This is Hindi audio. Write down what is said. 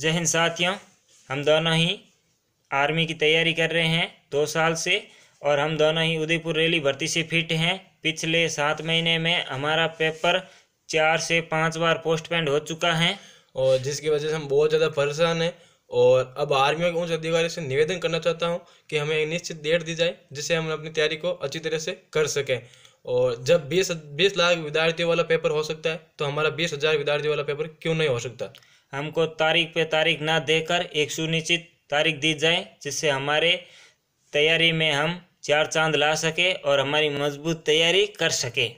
जय हिंद साथियों हम दोनों ही आर्मी की तैयारी कर रहे हैं दो साल से और हम दोनों ही उदयपुर रैली भर्ती से फिट हैं पिछले सात महीने में हमारा पेपर चार से पाँच बार पोस्टपेंड हो चुका है और जिसकी वजह से हम बहुत ज़्यादा परेशान हैं और अब आर्मी के उच्च अधिकारी से निवेदन करना चाहता हूँ कि हमें एक निश्चित डेट दी जाए जिससे हम अपनी तैयारी को अच्छी तरह से कर सकें और जब बीस बीस लाख विद्यार्थियों वाला पेपर हो सकता है तो हमारा बीस हज़ार विद्यार्थियों वाला पेपर क्यों नहीं हो सकता हमको तारीख पे तारीख ना देकर एक सुनिश्चित तारीख दी जाए जिससे हमारे तैयारी में हम चार चांद ला सके और हमारी मजबूत तैयारी कर सके